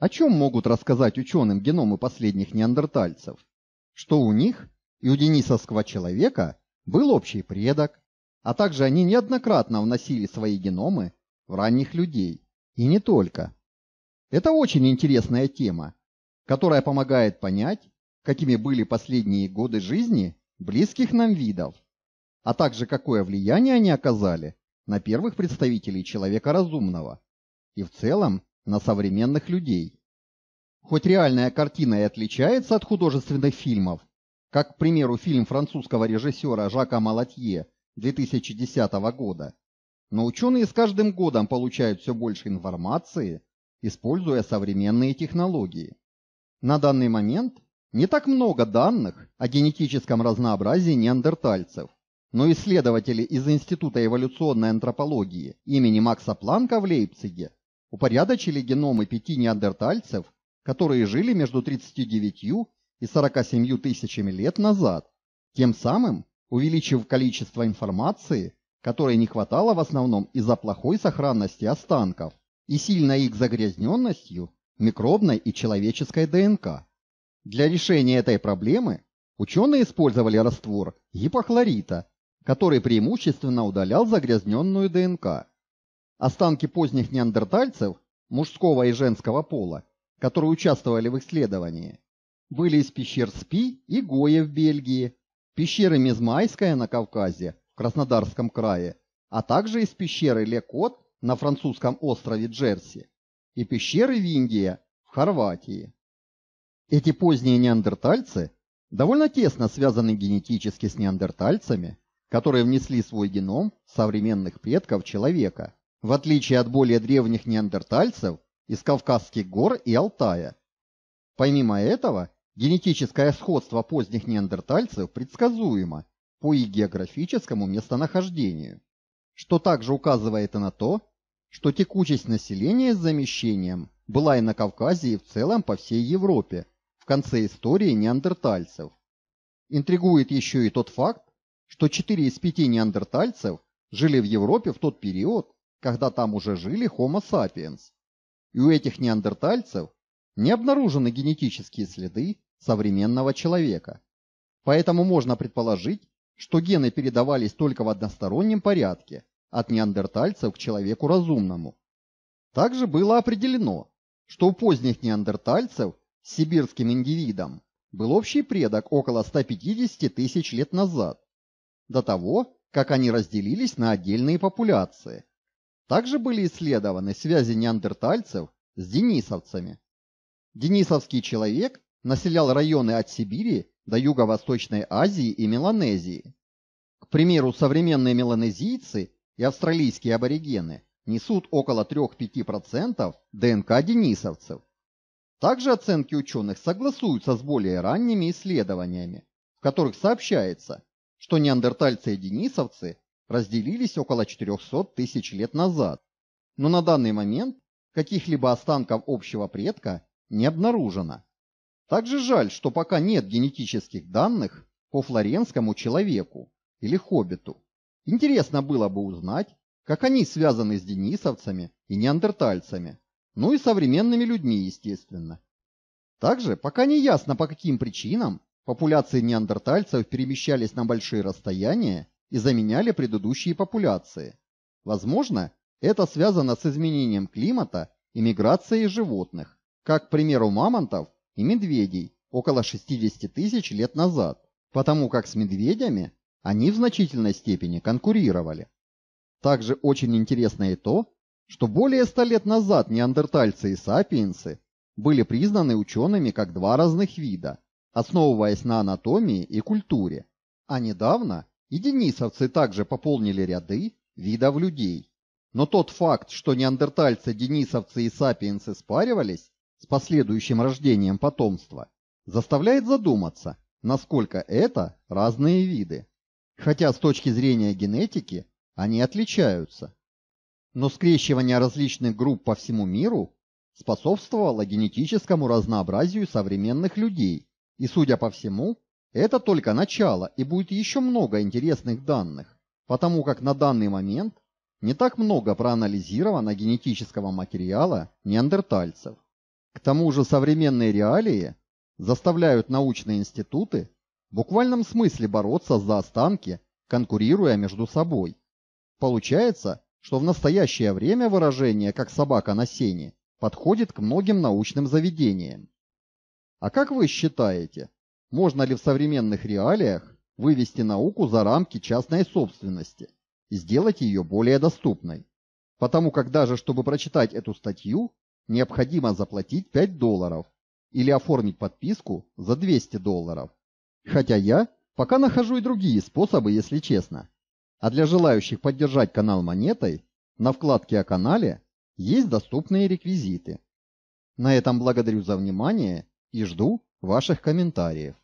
О чем могут рассказать ученым геномы последних неандертальцев? Что у них и у денисовского человека был общий предок, а также они неоднократно вносили свои геномы в ранних людей, и не только. Это очень интересная тема, которая помогает понять, какими были последние годы жизни близких нам видов, а также какое влияние они оказали на первых представителей человека разумного и в целом на современных людей. Хоть реальная картина и отличается от художественных фильмов, как, к примеру, фильм французского режиссера Жака Малатье 2010 года, но ученые с каждым годом получают все больше информации, используя современные технологии. На данный момент не так много данных о генетическом разнообразии неандертальцев, но исследователи из Института эволюционной антропологии имени Макса Планка в Лейпциге упорядочили геномы пяти неандертальцев, которые жили между 39 и 47 тысячами лет назад, тем самым увеличив количество информации, которой не хватало в основном из-за плохой сохранности останков и сильной их загрязненностью микробной и человеческой ДНК. Для решения этой проблемы ученые использовали раствор гипохлорита, который преимущественно удалял загрязненную ДНК. Останки поздних неандертальцев, мужского и женского пола, которые участвовали в исследовании, были из пещер Спи и Гоя в Бельгии, пещеры Мизмайская на Кавказе, в Краснодарском крае, а также из пещеры Лекот на французском острове Джерси и пещеры Виндия в Хорватии. Эти поздние неандертальцы довольно тесно связаны генетически с неандертальцами, которые внесли свой геном современных предков человека – в отличие от более древних неандертальцев из Кавказских гор и Алтая. Помимо этого, генетическое сходство поздних неандертальцев предсказуемо по их географическому местонахождению, что также указывает и на то, что текучесть населения с замещением была и на Кавказе, и в целом по всей Европе в конце истории неандертальцев. Интригует еще и тот факт, что четыре из пяти неандертальцев жили в Европе в тот период, когда там уже жили Homo sapiens. И у этих неандертальцев не обнаружены генетические следы современного человека. Поэтому можно предположить, что гены передавались только в одностороннем порядке от неандертальцев к человеку разумному. Также было определено, что у поздних неандертальцев с сибирским индивидом был общий предок около 150 тысяч лет назад, до того, как они разделились на отдельные популяции. Также были исследованы связи неандертальцев с денисовцами. Денисовский человек населял районы от Сибири до Юго-Восточной Азии и Меланезии. К примеру, современные меланезийцы и австралийские аборигены несут около 3-5% ДНК денисовцев. Также оценки ученых согласуются с более ранними исследованиями, в которых сообщается, что неандертальцы и денисовцы разделились около 400 тысяч лет назад, но на данный момент каких-либо останков общего предка не обнаружено. Также жаль, что пока нет генетических данных по флоренскому человеку или хоббиту. Интересно было бы узнать, как они связаны с денисовцами и неандертальцами, ну и современными людьми, естественно. Также пока не ясно, по каким причинам популяции неандертальцев перемещались на большие расстояния и заменяли предыдущие популяции. Возможно, это связано с изменением климата и миграцией животных, как, к примеру, мамонтов и медведей около 60 тысяч лет назад, потому как с медведями они в значительной степени конкурировали. Также очень интересно и то, что более 100 лет назад неандертальцы и сапиенсы были признаны учеными как два разных вида, основываясь на анатомии и культуре, а недавно и денисовцы также пополнили ряды видов людей. Но тот факт, что неандертальцы, денисовцы и сапиенсы спаривались с последующим рождением потомства, заставляет задуматься, насколько это разные виды. Хотя с точки зрения генетики они отличаются. Но скрещивание различных групп по всему миру способствовало генетическому разнообразию современных людей и, судя по всему, это только начало, и будет еще много интересных данных, потому как на данный момент не так много проанализировано генетического материала неандертальцев. К тому же современные реалии заставляют научные институты в буквальном смысле бороться за останки, конкурируя между собой. Получается, что в настоящее время выражение «как собака на сене» подходит к многим научным заведениям. А как вы считаете, можно ли в современных реалиях вывести науку за рамки частной собственности и сделать ее более доступной? Потому как даже чтобы прочитать эту статью, необходимо заплатить 5 долларов или оформить подписку за 200 долларов. Хотя я пока нахожу и другие способы, если честно. А для желающих поддержать канал монетой, на вкладке о канале есть доступные реквизиты. На этом благодарю за внимание и жду ваших комментариев.